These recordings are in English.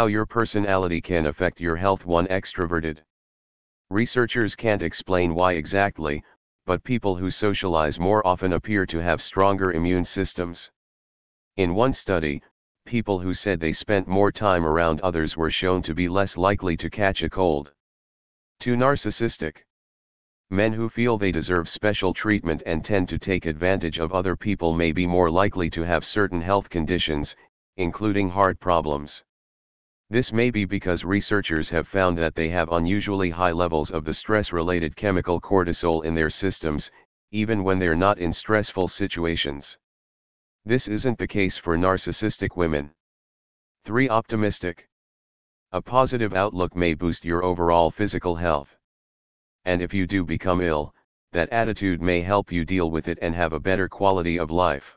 How your personality can affect your health. 1 Extroverted. Researchers can't explain why exactly, but people who socialize more often appear to have stronger immune systems. In one study, people who said they spent more time around others were shown to be less likely to catch a cold. Too Narcissistic. Men who feel they deserve special treatment and tend to take advantage of other people may be more likely to have certain health conditions, including heart problems. This may be because researchers have found that they have unusually high levels of the stress-related chemical cortisol in their systems, even when they're not in stressful situations. This isn't the case for narcissistic women. 3. Optimistic. A positive outlook may boost your overall physical health. And if you do become ill, that attitude may help you deal with it and have a better quality of life.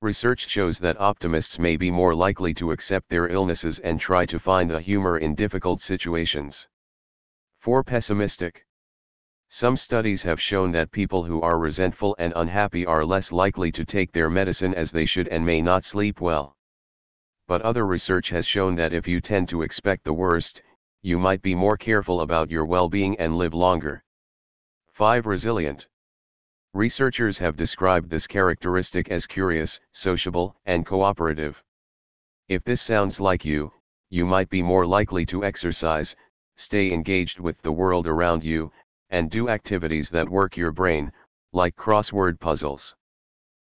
Research shows that optimists may be more likely to accept their illnesses and try to find the humor in difficult situations. 4. Pessimistic. Some studies have shown that people who are resentful and unhappy are less likely to take their medicine as they should and may not sleep well. But other research has shown that if you tend to expect the worst, you might be more careful about your well being and live longer. 5. Resilient. Researchers have described this characteristic as curious, sociable, and cooperative. If this sounds like you, you might be more likely to exercise, stay engaged with the world around you, and do activities that work your brain, like crossword puzzles.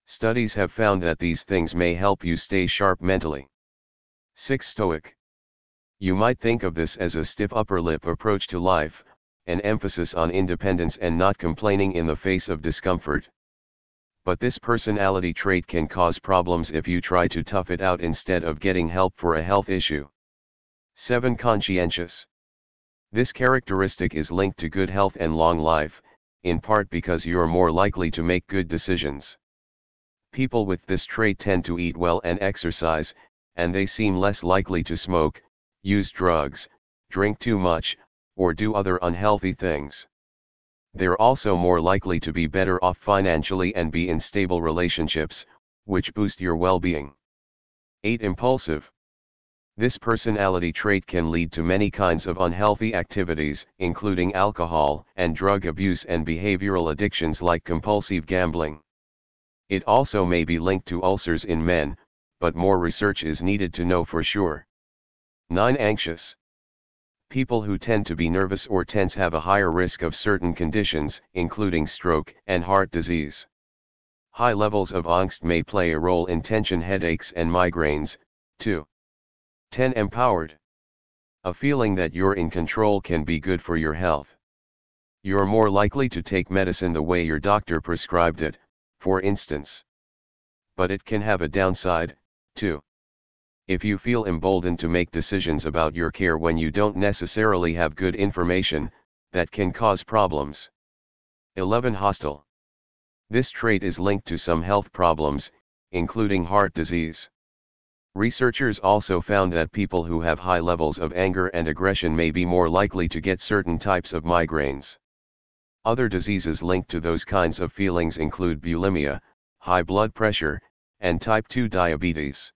Studies have found that these things may help you stay sharp mentally. 6. Stoic. You might think of this as a stiff upper lip approach to life, an emphasis on independence and not complaining in the face of discomfort. But this personality trait can cause problems if you try to tough it out instead of getting help for a health issue. 7. Conscientious. This characteristic is linked to good health and long life, in part because you're more likely to make good decisions. People with this trait tend to eat well and exercise, and they seem less likely to smoke, use drugs, drink too much, or do other unhealthy things. They're also more likely to be better off financially and be in stable relationships, which boost your well-being. 8. Impulsive. This personality trait can lead to many kinds of unhealthy activities, including alcohol and drug abuse and behavioral addictions like compulsive gambling. It also may be linked to ulcers in men, but more research is needed to know for sure. 9. Anxious people who tend to be nervous or tense have a higher risk of certain conditions, including stroke and heart disease. High levels of angst may play a role in tension headaches and migraines, too. 10. Empowered. A feeling that you're in control can be good for your health. You're more likely to take medicine the way your doctor prescribed it, for instance. But it can have a downside, too. If you feel emboldened to make decisions about your care when you don't necessarily have good information, that can cause problems. 11. Hostile. This trait is linked to some health problems, including heart disease. Researchers also found that people who have high levels of anger and aggression may be more likely to get certain types of migraines. Other diseases linked to those kinds of feelings include bulimia, high blood pressure, and type 2 diabetes.